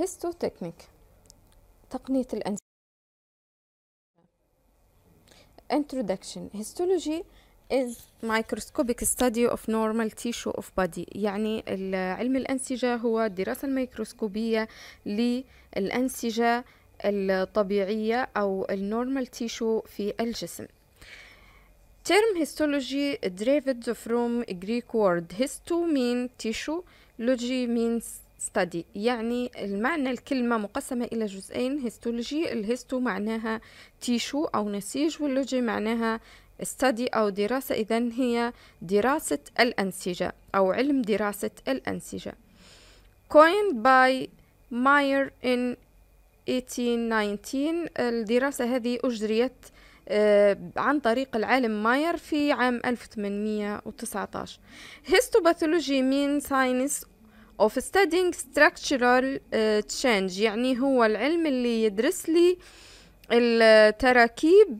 الهيستوتكنيك تقنية الأنسجة introduction histology is microscopic study of normal tissue of body يعني علم الأنسجة هو الدراسة الميكروسكوبية للأنسجة الطبيعية أو النورمال تيشو في الجسم term histology derived from Greek word histo mean tissue logy means study يعني المعنى الكلمة مقسمة إلى جزئين هيستولوجي الهيستو معناها تيشو أو نسيج واللوجي معناها study أو دراسة إذا هي دراسة الأنسجة أو علم دراسة الأنسجة coined by ماير in 1819 الدراسة هذه أجريت آه، عن طريق العالم ماير في عام 1819 هيستوباثولوجي مين ساينس of studying structural uh, change يعني هو العلم اللي يدرس لي التراكيب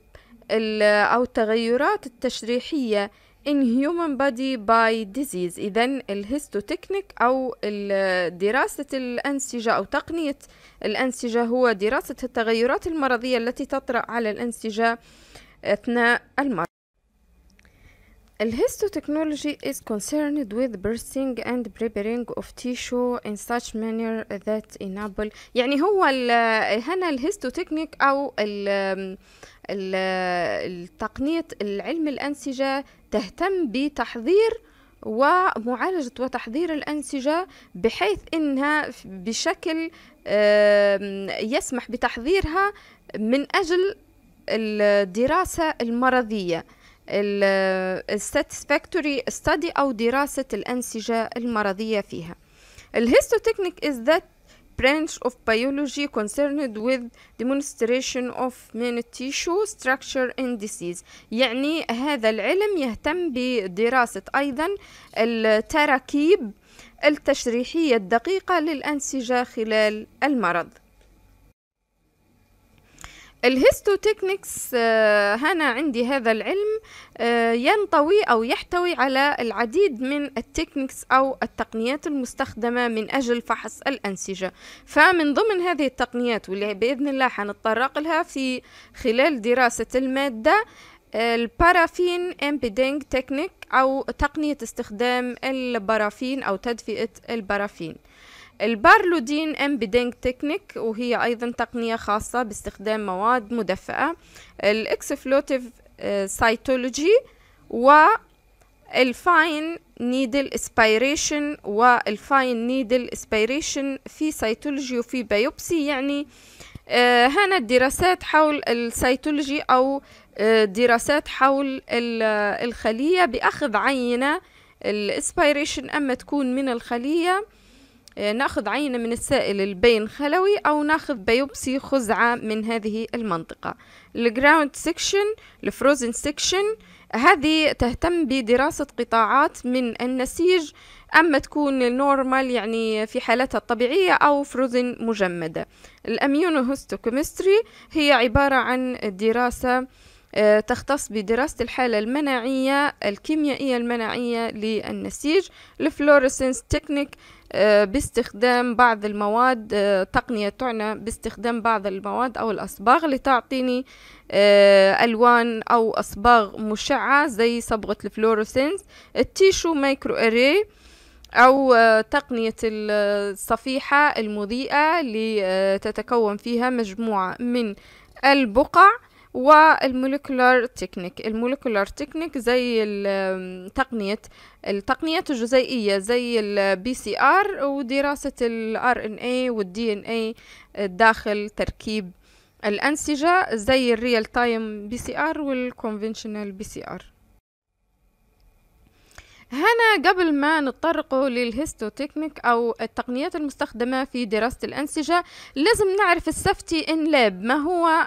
أو التغيرات التشريحية in human body by disease إذا الهيستوتكنيك أو دراسة الأنسجة أو تقنية الأنسجة هو دراسة التغيرات المرضية التي تطرأ على الأنسجة أثناء المرض تكنولوجي is concerned with bursting and preparing of tissue in such manner that enable يعني هو هنا الهيستوتكنيك أو الـ التقنية العلم الأنسجة تهتم بتحضير ومعالجة وتحضير الأنسجة بحيث أنها بشكل يسمح بتحضيرها من أجل الدراسة المرضية الساتسفاكتوري ستادي أو دراسة الأنسجة المرضية فيها الهيستوتكنيك is that branch of biology concerned with demonstration of main tissue structure and disease يعني هذا العلم يهتم بدراسة أيضا التراكيب التشريحية الدقيقة للأنسجة خلال المرض الهيستوتكنكس آه، هنا عندي هذا العلم آه، ينطوي أو يحتوي على العديد من التكنيكس أو التقنيات المستخدمة من أجل فحص الأنسجة فمن ضمن هذه التقنيات واللي بإذن الله حنتطرق لها في خلال دراسة المادة آه، البارافين امبيدنج تكنيك أو تقنية استخدام البرافين أو تدفئة البرافين البارلودين امبيدنج تكنيك وهي أيضا تقنية خاصة باستخدام مواد مدفئة الإكسفلوتيف سايتولوجي آه، و الفاين نيدل اسبيريشن والفاين نيدل اسبيريشن في سيتولوجي وفي بايوبسي يعني آه هنا الدراسات حول السيتولوجي أو آه دراسات حول آه، الخلية بأخذ عينة الاسبيريشن أما تكون من الخلية آه، ناخذ عينة من السائل البين خلوي أو ناخذ بيوبسي خزعة من هذه المنطقة الجراوند سكشن الفروزن سكشن هذه تهتم بدراسة قطاعات من النسيج أما تكون نورمال يعني في حالتها الطبيعية أو فروزن مجمدة الأميونوهستوكيمستري هي عبارة عن دراسة آه، تختص بدراسة الحالة المناعية الكيميائية المناعية للنسيج الفلورسنس تكنيك آه، باستخدام بعض المواد آه، تقنية تعنى باستخدام بعض المواد أو الأصباغ لتعطيني آه، ألوان أو أصباغ مشعة زي صبغة الفلوروسينس التيشو مايكرو أري أو تقنية الصفيحة المضيئة لتتكون فيها مجموعة من البقع والمولكولار تكنيك المولكولار تكنيك زي التقنية التقنيات الجزيئية زي البي آه، سي ار ودراسة الار ان اي والدي ان اي داخل تركيب الأنسجة زي الريال تايم بي سي ار والكونفنشنال بي سي ار هنا قبل ما نتطرق للهيستوتكنيك أو التقنيات المستخدمة في دراسة الأنسجة لازم نعرف السفتي إن لاب ما هو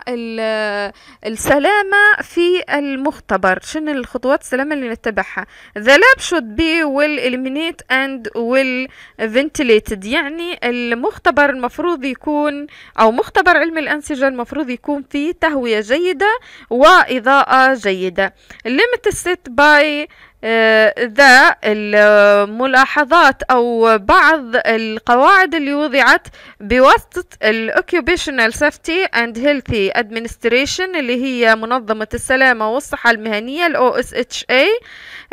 السلامة في المختبر شنو الخطوات السلامة اللي نتبعها The lab should be well eliminate and well ventilated يعني المختبر المفروض يكون أو مختبر علم الأنسجة المفروض يكون فيه تهوية جيدة وإضاءة جيدة limit set by ذا الملاحظات أو بعض القواعد اللي وضعت بواسطة ال Occupational Safety and Healthy Administration اللي هي منظمة السلامة والصحة المهنية ال OSHA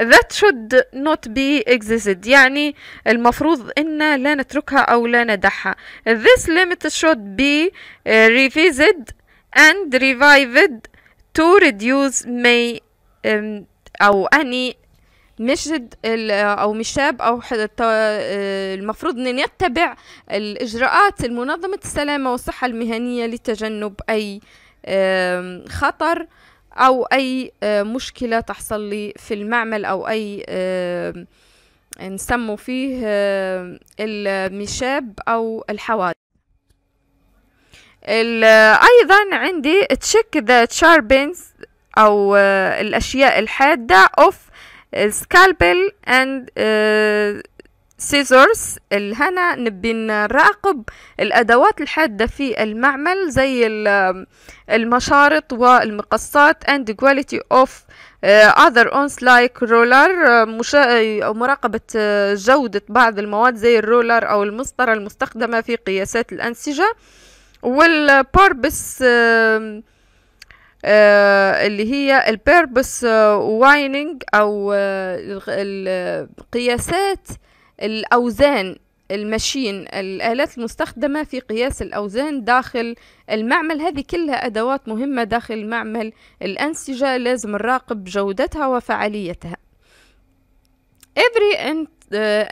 that should not be existed يعني المفروض إن لا نتركها أو لا ندعها this limit should be revised and revived to reduce may أو any مشد او مشاب او آه، المفروض ان يتبع الاجراءات المنظمه السلامه والصحه المهنيه لتجنب اي خطر او اي آه، مشكله تحصل لي في المعمل او اي نسموا فيه المشاب او الحوادث ايضا عندي تشيك ذا تشاربينز او آه، الاشياء الحاده اوف سكالبل اند سيزورز هنا نبي نراقب الادوات الحاده في المعمل زي المشارط والمقصات اند كواليتي اوف other ones like roller آه، آه، مراقبة آه، جودة بعض المواد زي الرولر أو المسطرة المستخدمة في قياسات الأنسجة والبوربس uh, آه، اللي هي البيربس وايننج آه، او آه، قياسات الاوزان المشين الآلات المستخدمة في قياس الأوزان داخل المعمل هذه كلها أدوات مهمة داخل معمل الأنسجة لازم نراقب جودتها وفعاليتها Every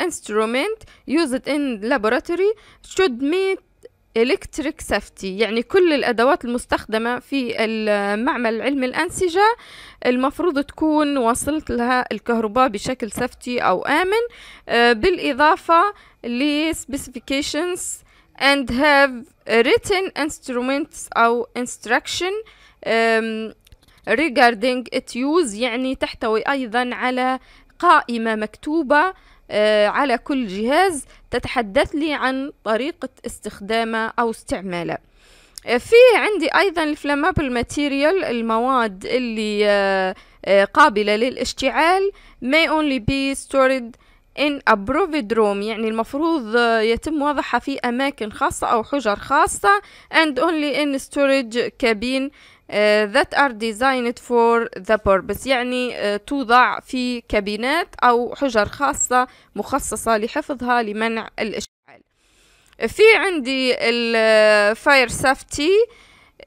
instrument used in laboratory should meet إلكتريك سيفتي يعني كل الأدوات المستخدمة في المعمل علم الأنسجة المفروض تكون وصلت لها الكهرباء بشكل سيفتي أو آمن آه، بالإضافة ل specifications and have written instruments أو instruction regarding its use يعني تحتوي أيضا على قائمة مكتوبة آه، على كل جهاز تتحدث لي عن طريقة استخدامه أو استعماله آه، في عندي أيضا الفلامابل ماتيريال المواد اللي آه، قابلة للاشتعال may only be stored إن أبروفيدروم يعني المفروض آه، يتم وضعها في أماكن خاصة أو حجر خاصة and only in storage cabin آه، that are designed for the purpose يعني آه، توضع في كابينات أو حجر خاصة مخصصة لحفظها لمنع الإشعال في عندي الفاير سافتي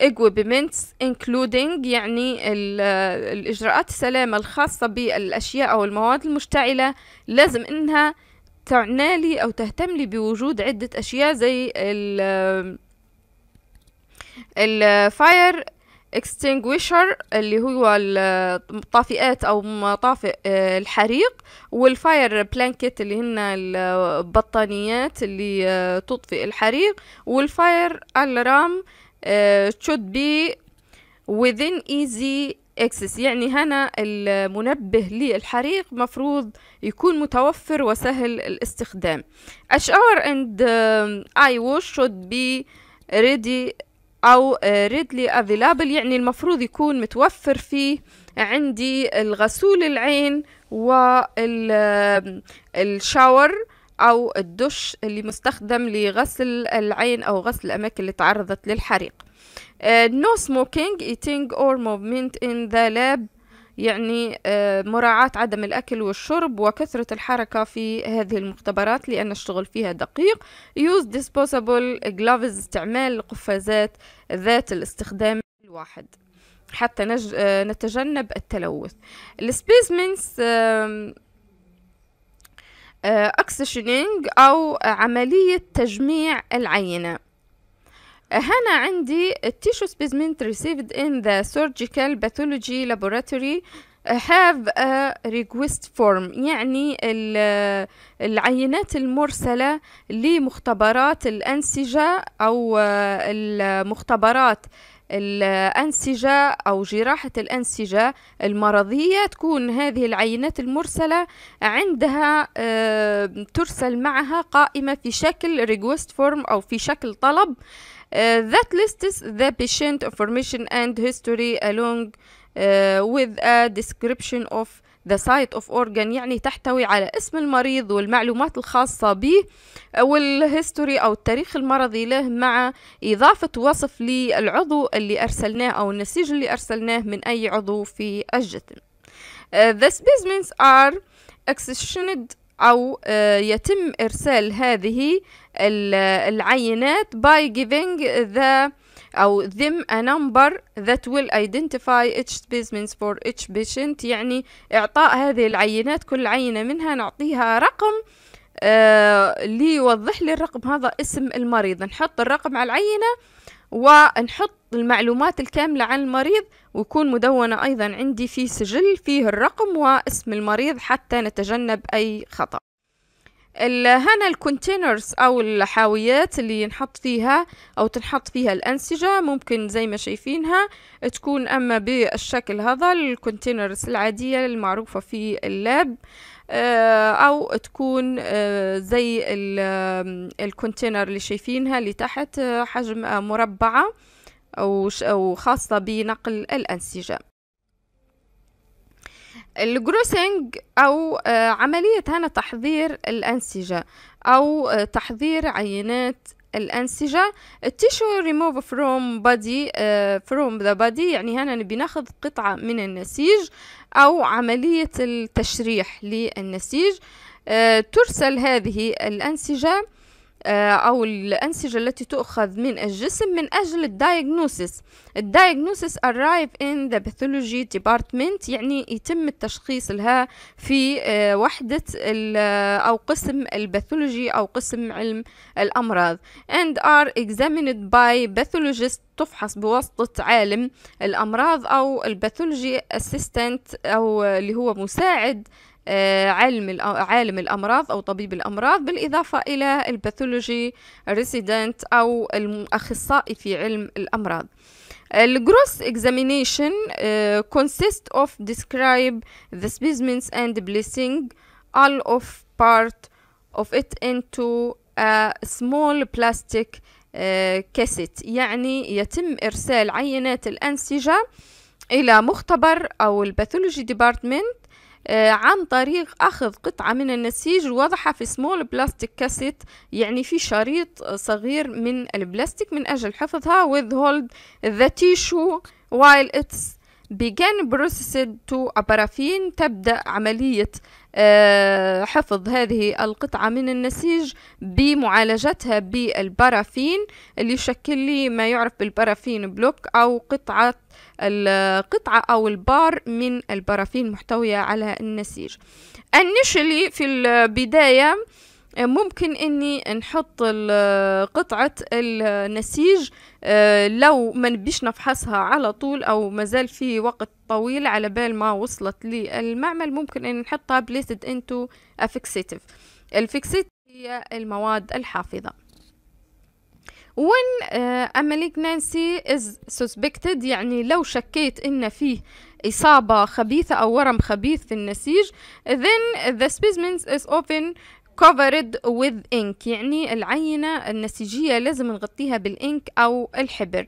equipment including يعني الإجراءات السلامة الخاصة بالأشياء أو المواد المشتعلة لازم إنها تعنالي أو تهتملي بوجود عدة أشياء زي ال الفاير extinguisher اللي هو الطافئات او مطافئ آه، الحريق والفاير بلانكيت اللي هن البطانيات اللي آه، تطفئ الحريق والفاير الرام آه، should be within easy access يعني هنا المنبه للحريق مفروض يكون متوفر وسهل الاستخدام A shower and eye آه، wash should be ready أو آه، readily available يعني المفروض يكون متوفر فيه عندي الغسول العين والشاور أو الدش اللي مستخدم لغسل العين أو غسل الأماكن اللي تعرضت للحريق آه، no smoking eating or movement in the lab يعني آه، مراعاة عدم الأكل والشرب وكثرة الحركة في هذه المختبرات لأن الشغل فيها دقيق use disposable gloves استعمال قفازات ذات الاستخدام الواحد حتى نج... آه، نتجنب التلوث السبيسمنتس أكسشنينج آه، أو عملية تجميع العينة آه، هنا عندي التيشو سبيزمنت received in the surgical pathology laboratory have a request form يعني العينات المرسلة لمختبرات الأنسجة أو آه، المختبرات الأنسجة أو جراحة الأنسجة المرضية تكون هذه العينات المرسلة عندها آه، ترسل معها قائمة في شكل request form أو في شكل طلب آه، that lists the patient information and history along آه، with a description of the site of organ يعني تحتوي على اسم المريض والمعلومات الخاصة به والهيستوري أو التاريخ المرضي له مع إضافة وصف للعضو اللي أرسلناه أو النسيج اللي أرسلناه من أي عضو في الجسم uh, the specimens are accessioned أو uh, يتم إرسال هذه العينات by giving the أو them a number that will identify each specimens for each patient يعني إعطاء هذه العينات كل عينة منها نعطيها رقم آه ليوضح لي الرقم هذا اسم المريض نحط الرقم على العينة ونحط المعلومات الكاملة عن المريض ويكون مدونة أيضا عندي في سجل فيه الرقم واسم المريض حتى نتجنب أي خطأ هنا الكونتينرز او الحاويات اللي ينحط فيها او تنحط فيها الانسجه ممكن زي ما شايفينها تكون اما بالشكل هذا الكونتينرز العاديه المعروفه في اللاب آه، او تكون آه، زي الكونتينر اللي شايفينها اللي تحت آه، حجم مربعه او خاصه بنقل الانسجه الجروسينج أو آه، عملية هنا تحضير الأنسجة أو آه، تحضير عينات الأنسجة التيشو ريموف فروم بادي فروم ذا بادي يعني هنا نبي ناخذ قطعة من النسيج أو عملية التشريح للنسيج آه، ترسل هذه الأنسجة آه، أو الأنسجة التي تؤخذ من الجسم من أجل الدايغنوسيس الدايغنوسيس arrive in the pathology department يعني يتم التشخيص لها في آه، وحدة آه، أو قسم الباثولوجي أو قسم علم الأمراض and are examined by pathologist تفحص بواسطة عالم الأمراض أو الباثولوجي assistant أو اللي هو مساعد آه، علم آه، عالم الأمراض أو طبيب الأمراض بالإضافة إلى الباثولوجي ريزيدنت أو الأخصائي في علم الأمراض آه، الجروس examination uh, consists of describe the specimens and blessing all of part of it into a small plastic uh, cassette يعني يتم إرسال عينات الأنسجة إلى مختبر أو الباثولوجي ديبارتمنت آه، عن طريق أخذ قطعة من النسيج ووضعها في سمول بلاستيك كاسيت يعني في شريط صغير من البلاستيك من أجل حفظها with hold the tissue while it's began processed to paraffin تبدأ عملية آه، حفظ هذه القطعة من النسيج بمعالجتها بالبارافين اللي يشكل لي ما يعرف بالبارافين بلوك أو قطعة القطعة أو البار من البرافين محتوية على النسيج initially في البداية آه، ممكن اني نحط آه، قطعة النسيج آه، لو ما نبيش نفحصها على طول او مازال في وقت طويل على بال ما وصلت للمعمل ممكن ان نحطها بليسد انتو افكسيتف الفكسيت هي المواد الحافظة when uh, a malignancy is suspected يعني لو شكيت ان فيه إصابة خبيثة أو ورم خبيث في النسيج then the specimen is often covered with ink يعني العينة النسيجية لازم نغطيها بالإنك أو الحبر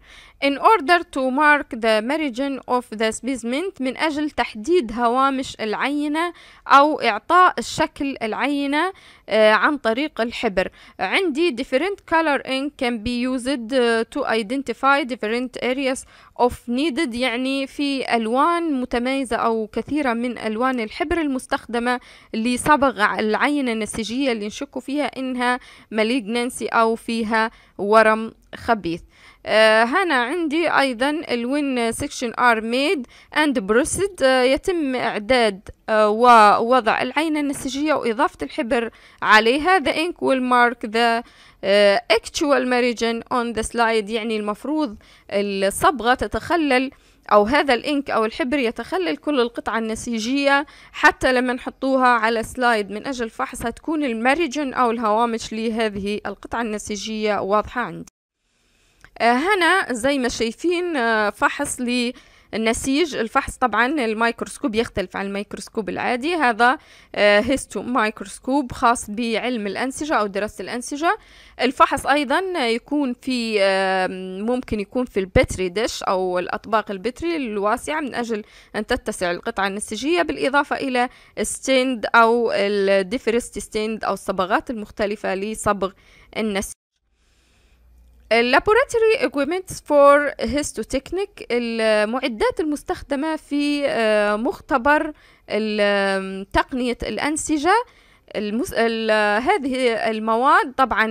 in order to mark the meridian of the specimen من أجل تحديد هوامش العينة أو إعطاء الشكل العينة آه، عن طريق الحبر عندي different color ink can be used آه، to identify different areas of needed يعني في ألوان متميزة أو كثيرة من ألوان الحبر المستخدمة لصبغ العينة النسيجية اللي نشك فيها إنها malignancy أو فيها ورم خبيث آه، هنا عندي أيضا الوين سكشن ار ميد اند آه، بروسيد يتم إعداد آه، ووضع العينة النسيجية وإضافة الحبر عليها the ink will mark the آه actual margin on the slide يعني المفروض الصبغة تتخلل أو هذا الإنك أو الحبر يتخلل كل القطعة النسيجية حتى لما نحطوها على سلايد من أجل فحصها تكون المارجن أو الهوامش لهذه القطعة النسيجية واضحة عندي آه، هنا زي ما شايفين آه، فحص للنسيج النسيج الفحص طبعا الميكروسكوب يختلف عن الميكروسكوب العادي هذا آه، هيستو مايكروسكوب خاص بعلم الأنسجة أو دراسة الأنسجة الفحص أيضا يكون في ممكن يكون في البتري ديش أو الأطباق البتري الواسعة من أجل أن تتسع القطعة النسيجية بالإضافة إلى ستيند أو الديفرست ستيند أو الصبغات المختلفة لصبغ النسيج Uh, laboratory equipment for هيستوتكنيك المعدات المستخدمة في uh, مختبر um, تقنية الأنسجة المس... Uh, هذه المواد طبعا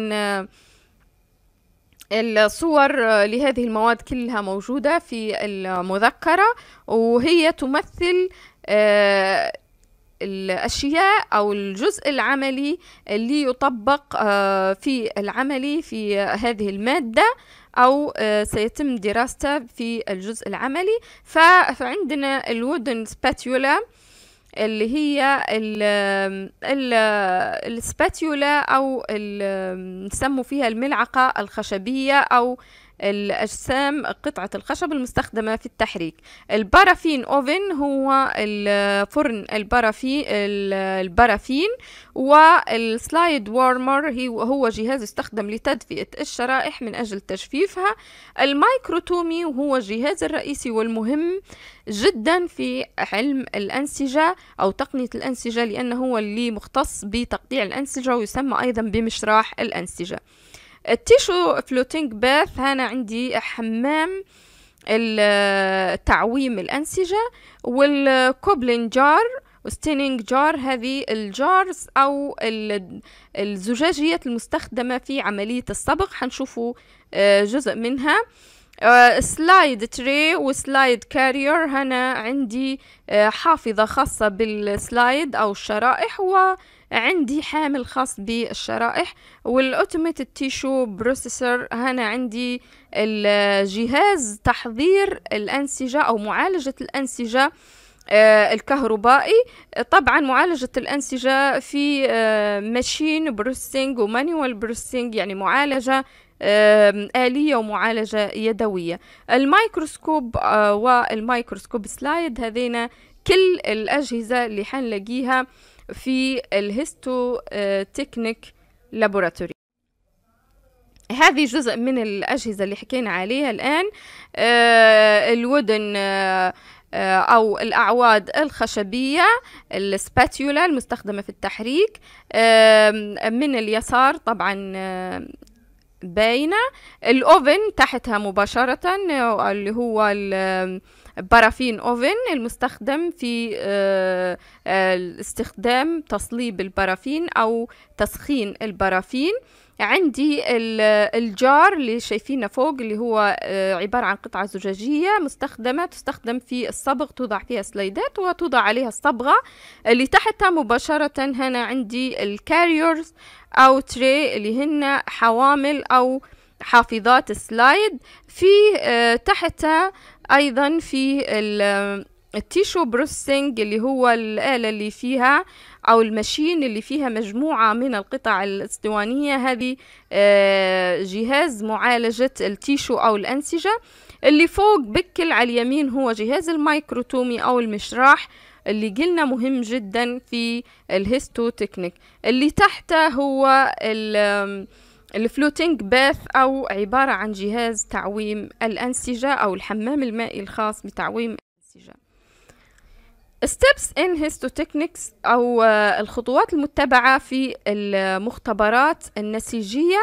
الصور لهذه المواد كلها موجودة في المذكرة وهي تمثل الأشياء أو الجزء العملي اللي يطبق آه، في العملي في هذه المادة أو آه، سيتم دراسته في الجزء العملي فعندنا الودن سباتيولا اللي هي السباتيولا أو نسمو فيها الملعقة الخشبية أو الأجسام قطعة الخشب المستخدمة في التحريك البارافين أوفن هو الفرن البارافين البارافين والسلايد وارمر هو جهاز يستخدم لتدفئة الشرائح من أجل تجفيفها المايكروتومي وهو الجهاز الرئيسي والمهم جدا في علم الأنسجة أو تقنية الأنسجة لأنه هو اللي مختص بتقطيع الأنسجة ويسمى أيضا بمشراح الأنسجة التيشو فلوتينج باث هنا عندي حمام تعويم الأنسجة والكوبلين جار وستينينج جار هذه الجارز أو الزجاجيات المستخدمة في عملية الصبغ حنشوفوا آه، جزء منها آه، سلايد تري وسلايد كارير هنا عندي آه، حافظة خاصة بالسلايد أو الشرائح و عندي حامل خاص بالشرائح والاوتوميتد تيشو بروسيسور هنا عندي الجهاز تحضير الانسجه او معالجه الانسجه آه، الكهربائي طبعا معالجة الأنسجة في ماشين بروسينج ومانيوال بروسينج يعني معالجة آه، آلية ومعالجة يدوية الميكروسكوب آه، والميكروسكوب سلايد هذين كل الأجهزة اللي حنلاقيها في الهيستو تكنيك لابوراتوري هذه جزء من الأجهزة اللي حكينا عليها الآن آه، الودن آه، أو الأعواد الخشبية السباتيولا المستخدمة في التحريك آه، من اليسار طبعا باينة الأوفن تحتها مباشرة اللي هو بارافين أوفن المستخدم في آه، آه، استخدام تصليب البارافين أو تسخين البارافين عندي الجار اللي شايفينه فوق اللي هو آه، عبارة عن قطعة زجاجية مستخدمة تستخدم في الصبغ توضع فيها سلايدات وتوضع عليها الصبغة اللي تحتها مباشرة هنا عندي الكاريورز أو تري اللي هن حوامل أو حافظات سلايد في تحتها ايضا في التيشو بروسينج اللي هو الآلة اللي فيها أو المشين اللي فيها مجموعة من القطع الاسطوانية هذه آه، جهاز معالجة التيشو أو الأنسجة اللي فوق بكل على اليمين هو جهاز المايكروتومي أو المشراح اللي قلنا مهم جدا في الهيستوتكنيك اللي تحته هو الفلوتينج باث أو عبارة عن جهاز تعويم الأنسجة أو الحمام المائي الخاص بتعويم الأنسجة steps in histotechnics أو آه، الخطوات المتبعة في المختبرات النسيجية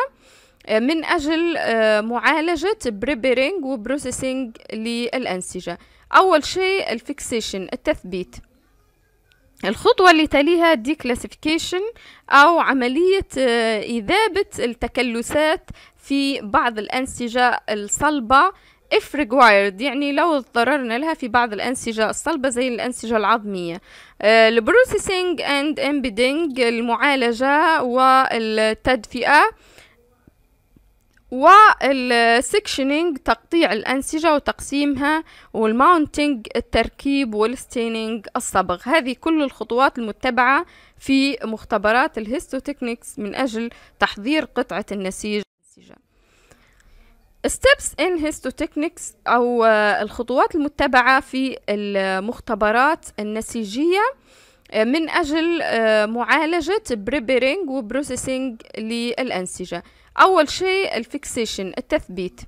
آه، من أجل آه، معالجة بريبيرينج وبروسيسينج للأنسجة أول شيء الفيكسيشن التثبيت الخطوة اللي تليها ديكلاسيفيكيشن أو عملية آه، إذابة التكلسات في بعض الأنسجة الصلبة if required يعني لو اضطررنا لها في بعض الأنسجة الصلبة زي الأنسجة العظمية آه، البروسيسنج اند امبيدينج المعالجة والتدفئة والسكشنينج تقطيع الأنسجة وتقسيمها والماونتينج التركيب والستينينج الصبغ هذه كل الخطوات المتبعة في مختبرات الهيستوتكنيكس من أجل تحضير قطعة النسيج steps in histotechnics أو آه، الخطوات المتبعة في المختبرات النسيجية آه، من أجل آه، معالجة بريبيرينج وبروسيسينج للأنسجة أول شيء الفيكسيشن التثبيت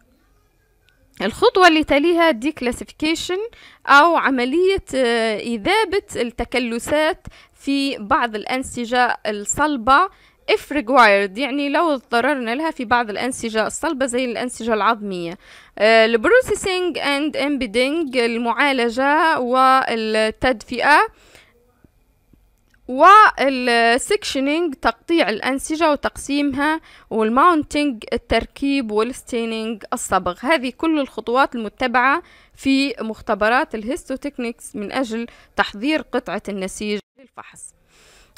الخطوة اللي تليها declassification أو عملية آه، إذابة التكلسات في بعض الأنسجة الصلبة if required يعني لو اضطررنا لها في بعض الأنسجة الصلبة زي الأنسجة العظمية آه، البروسيسنج اند امبيدنج المعالجة والتدفئة والسكشنينج تقطيع الأنسجة وتقسيمها والماونتينج التركيب والستينينج الصبغ هذه كل الخطوات المتبعة في مختبرات الهيستوتكنيكس من أجل تحضير قطعة النسيج للفحص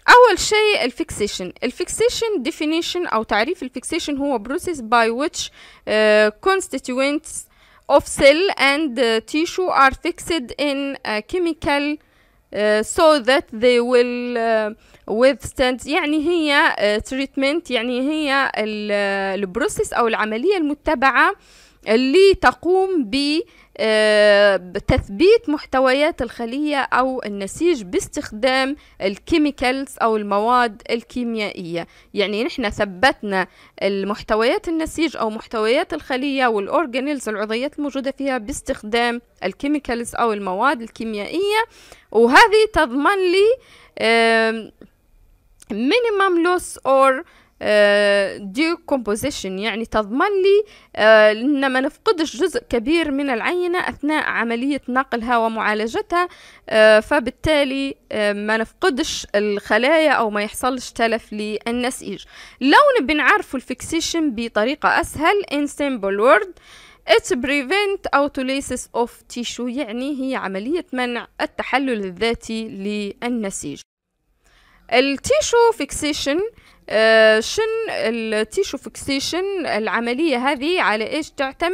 أول شيء الفيكسيشن الفيكسيشن definition أو تعريف الفيكسيشن هو process by which كونستيتوينتس uh, constituents of cell and ار uh, tissue are fixed in chemical آه، so that they will آه، withstand يعني هي آه، treatment يعني هي البروسيس أو العملية المتبعة اللي تقوم ب آه، بتثبيت محتويات الخلية أو النسيج باستخدام الكيميكالز أو المواد الكيميائية يعني نحن ثبتنا المحتويات النسيج أو محتويات الخلية والأورجانيلز العضيات الموجودة فيها باستخدام الكيميكالز أو المواد الكيميائية وهذه تضمن لي مينيمم لوس أور ديو آه، كومبوزيشن يعني تضمن لي آه، ان ما نفقدش جزء كبير من العينة أثناء عملية نقلها ومعالجتها آه، فبالتالي ما نفقدش الخلايا أو ما يحصلش تلف للنسيج لو نبي نعرفوا الفيكسيشن بطريقة أسهل in simple وورد It prevent autolysis of tissue يعني هي عملية منع التحلل الذاتي للنسيج التيشو فيكسيشن آه، شن التيشو فيكسيشن العملية هذه على إيش تعتمد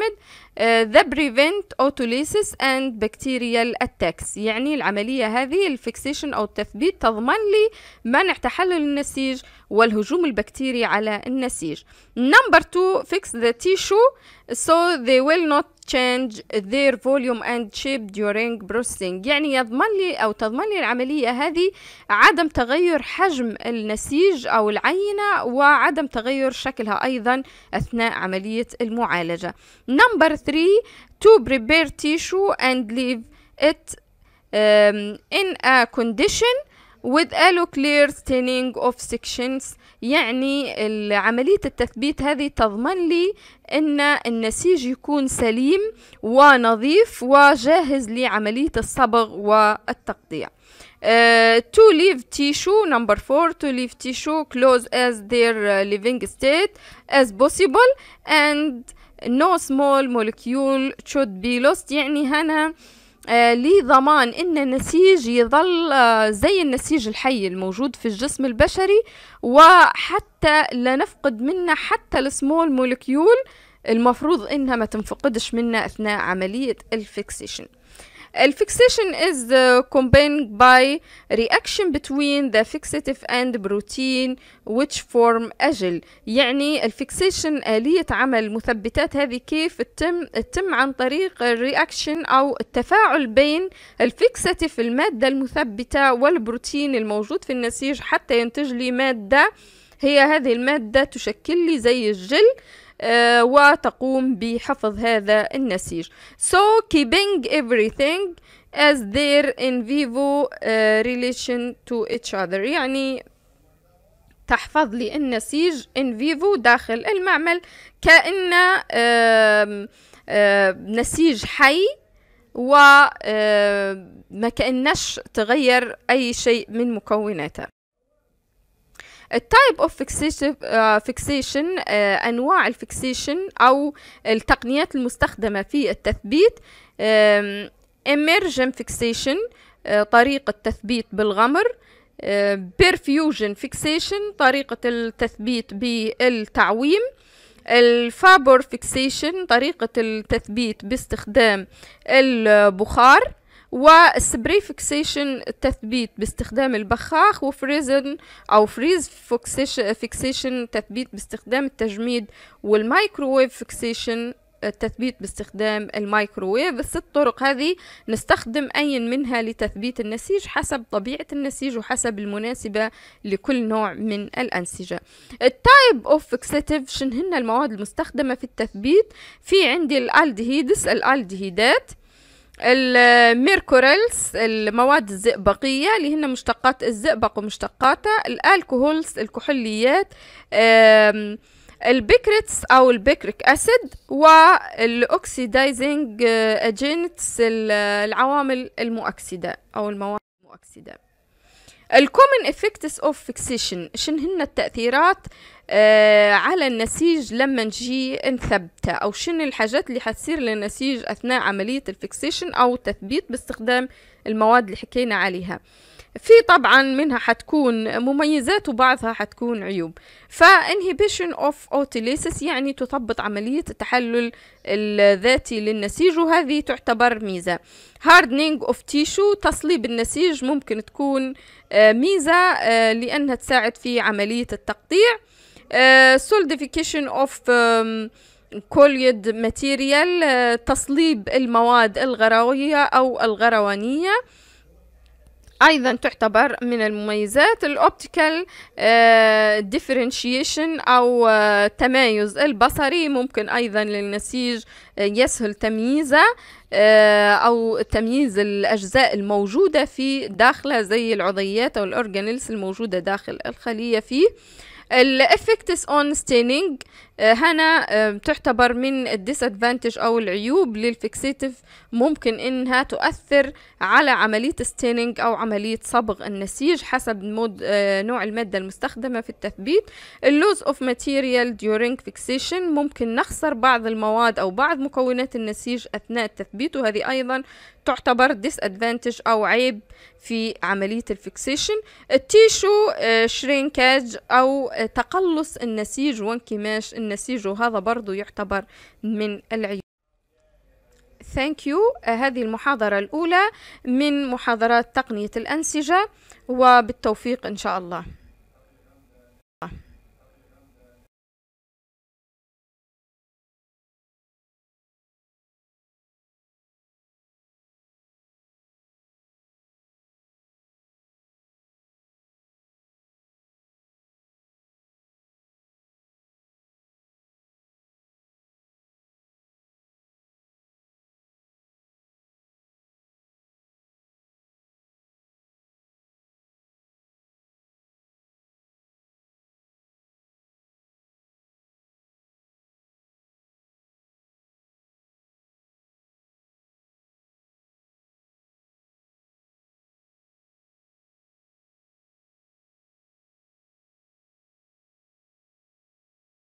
ذا آه، the prevent autolysis and bacterial attacks يعني العملية هذه الفيكسيشن أو التثبيت تضمن لي منع تحلل النسيج والهجوم البكتيري على النسيج number two fix the tissue so they will not change their volume and shape during processing يعني يضمن لي أو تضمن لي العملية هذه عدم تغير حجم النسيج أو العينة وعدم تغير شكلها أيضا أثناء عملية المعالجة number three to prepare tissue and leave it um, in a condition with alloclear staining of sections يعني عملية التثبيت هذه تضمن لي أن النسيج يكون سليم ونظيف وجاهز لعملية الصبغ والتقطيع Uh, to leave tissue number four to leave tissue close as their uh, living state as possible and no small molecule should be lost يعني هنا uh, آه، لضمان ان النسيج يظل آه، زي النسيج الحي الموجود في الجسم البشري وحتى لا نفقد منه حتى السمول مولكيول المفروض انها ما تنفقدش منه اثناء عملية الفكسيشن الفيكسيشن is the combined by reaction between the fixative and protein which form أجل يعني الفيكسيشن آلية آه، عمل المثبتات هذه كيف تتم تتم عن طريق الرياكشن أو التفاعل بين الفيكسيتيف المادة المثبتة والبروتين الموجود في النسيج حتى ينتج لي مادة هي هذه المادة تشكل لي زي الجل آه، وتقوم بحفظ هذا النسيج so keeping everything as their in vivo آه، relation to each other يعني تحفظ لي النسيج in vivo داخل المعمل كأن نسيج حي وما كأنش تغير أي شيء من مكوناته التايب اوف فيكسيشن انواع الفيكسيشن او التقنيات المستخدمه في التثبيت اميرجن فيكسيشن آه، طريقه تثبيت بالغمر بيرفيوجن آه، فيكسيشن طريقه التثبيت بالتعويم الفابور فيكسيشن طريقة التثبيت باستخدام البخار والسبري فيكسيشن التثبيت باستخدام البخاخ وفريزن أو فريز فيكسيشن تثبيت باستخدام التجميد والمايكروويف فيكسيشن التثبيت آه، باستخدام الميكروويف الست طرق هذه نستخدم أي منها لتثبيت النسيج حسب طبيعة النسيج وحسب المناسبة لكل نوع من الأنسجة التايب اوف فيكسيتيف شنهن المواد المستخدمة في التثبيت في عندي الالدهيدس الالدهيدات الميركوريلز المواد الزئبقية اللي هن مشتقات الزئبق ومشتقاتها الالكوهولز الكحوليات البيكريتس او البيكريك اسيد والاوكسيدايزنج اجينتس آه، العوامل المؤكسدة او المواد المؤكسده الكومن افكتس اوف فيكسيشن شن هن التاثيرات آه على النسيج لما نجي نثبته او شن الحاجات اللي حتصير للنسيج اثناء عمليه الفيكسيشن او التثبيت باستخدام المواد اللي حكينا عليها في طبعا منها حتكون مميزات وبعضها حتكون عيوب فانهيبيشن اوف اوتيليسس يعني تثبط عملية التحلل الذاتي للنسيج وهذه تعتبر ميزة هاردنينج اوف تيشو تصليب النسيج ممكن تكون آه، ميزة آه، لأنها تساعد في عملية التقطيع آه، solidification of collied material تصليب المواد الغروية أو الغروانية ايضا تعتبر من المميزات الاوبتيكال ديفرنشيشن آه، او التمايز آه، البصري ممكن ايضا للنسيج آه، يسهل تمييزه او تمييز الاجزاء الموجوده في داخله زي العضيات او الاورجانيلز الموجوده داخل الخليه فيه الافكتس اون ستينينج آه، هنا تعتبر من الديسادفانتج أو العيوب للفيكسيتيف ممكن إنها تؤثر على عملية ستيننج أو عملية صبغ النسيج حسب مود آه، نوع المادة المستخدمة في التثبيت اللوز أوف ماتيريال during فيكسيشن ممكن نخسر بعض المواد أو بعض مكونات النسيج أثناء التثبيت وهذه أيضا تعتبر ادفانتج أو عيب في عملية الفيكسيشن التيشو آه، شرينكاج أو تقلص النسيج وانكماش النسيج النسيج وهذا برضو يعتبر من العيوب ثانك آه، يو هذه المحاضرة الأولى من محاضرات تقنية الأنسجة وبالتوفيق إن شاء الله